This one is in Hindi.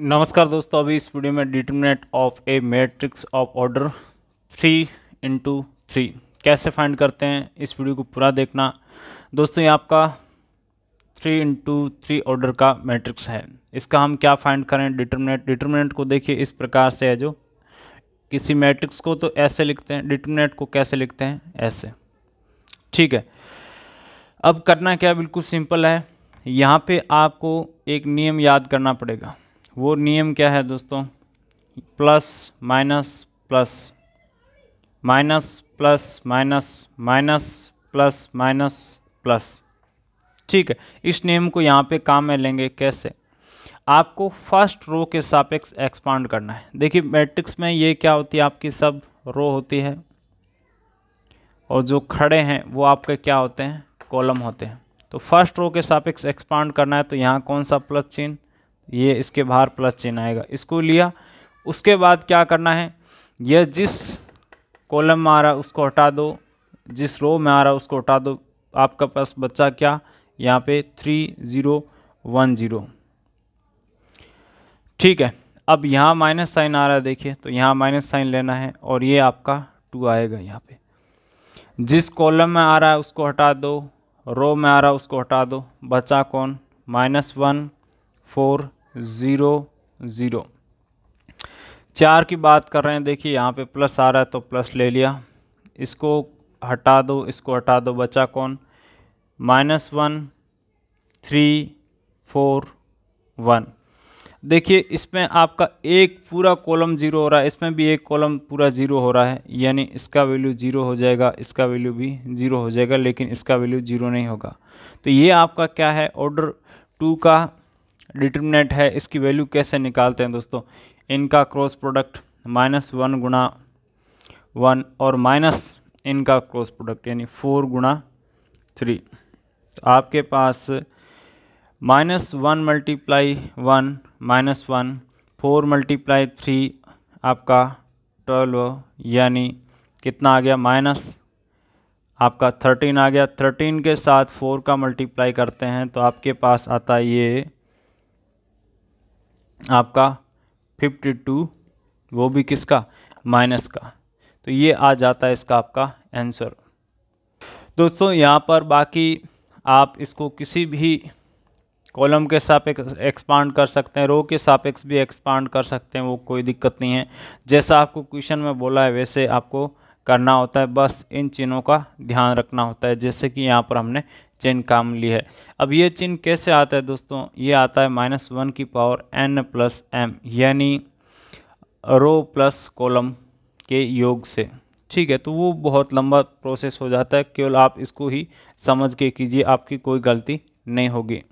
नमस्कार दोस्तों अभी इस वीडियो में determinant of a matrix of order three into three कैसे फाइंड करते हैं इस वीडियो को पूरा देखना दोस्तों ये आपका थ्री इंटू थ्री ऑर्डर का मैट्रिक्स है इसका हम क्या फाइंड करें डिटर्मिनेट डिटर्मिनेट को देखिए इस प्रकार से है जो किसी मैट्रिक्स को तो ऐसे लिखते हैं डिटर्मिनेट को कैसे लिखते हैं ऐसे ठीक है अब करना क्या बिल्कुल सिंपल है यहाँ पर आपको एक नियम याद करना पड़ेगा वो नियम क्या है दोस्तों plus minus plus minus plus minus minus plus minus plus ठीक है इस नियम को यहाँ पे काम में लेंगे कैसे आपको फर्स्ट रो के सापेक्ष एक्सपांड करना है देखिए मैट्रिक्स में ये क्या होती है आपकी सब रो होती है और जो खड़े हैं वो आपके क्या होते हैं कॉलम होते हैं तो फर्स्ट रो के सापेक्ष एक्सपांड करना है तो यहाँ कौन सा प्लस चिन्ह ये इसके बाहर प्लस चिन्ह आएगा इसको लिया उसके बाद क्या करना है यह जिस कॉलम में आ रहा है उसको हटा दो जिस रो में आ रहा है उसको हटा दो आपका पास बच्चा क्या यहाँ पे थ्री ज़ीरो वन ज़ीरो ठीक है अब यहाँ माइनस साइन आ रहा है देखिए तो यहाँ माइनस साइन लेना है और ये आपका टू आएगा यहाँ पे जिस कॉलम में आ रहा है उसको हटा दो रो में आ रहा है उसको हटा दो बचा कौन minus one four zero zero चार की बात कर रहे हैं देखिए यहाँ पे प्लस आ रहा है तो प्लस ले लिया इसको हटा दो इसको हटा दो बचा कौन minus one three four one देखिए इसमें आपका एक पूरा कॉलम ज़ीरो हो रहा है इसमें भी एक कॉलम पूरा ज़ीरो हो रहा है यानी इसका वैल्यू ज़ीरो हो जाएगा इसका वैल्यू भी ज़ीरो हो जाएगा लेकिन इसका वैल्यू ज़ीरो नहीं होगा तो ये आपका क्या है ऑर्डर टू का डिटर्मिनेंट है इसकी वैल्यू कैसे निकालते हैं दोस्तों इनका क्रॉस प्रोडक्ट माइनस वन गुणा वन और माइनस इनका क्रॉस प्रोडक्ट यानी फोर गुणा थ्री तो आपके पास minus one multiply one minus one four multiply three आपका ट्वेल्व यानी कितना आ गया माइनस आपका थर्टीन आ गया थर्टीन के साथ फोर का मल्टीप्लाई करते हैं तो आपके पास आता है ये आपका फिफ्टी टू वो भी किसका माइनस का तो ये आ जाता है इसका आपका आंसर दोस्तों यहाँ पर बाकी आप इसको किसी भी कॉलम के सापेक्ष एक्सपांड कर सकते हैं रो के सापेक्ष भी एक्सपांड कर सकते हैं वो कोई दिक्कत नहीं है जैसा आपको क्वेश्चन में बोला है वैसे आपको करना होता है बस इन चिन्हों का ध्यान रखना होता है जैसे कि यहाँ पर हमने चिन्ह काम ली है अब ये चिन्ह कैसे आता है दोस्तों ये आता है माइनस वन की पावर एन प्लस एम यानी रो प्लस कॉलम के योग से ठीक है तो वो बहुत लंबा प्रोसेस हो जाता है केवल आप इसको ही समझ के कीजिए आपकी कोई गलती नहीं होगी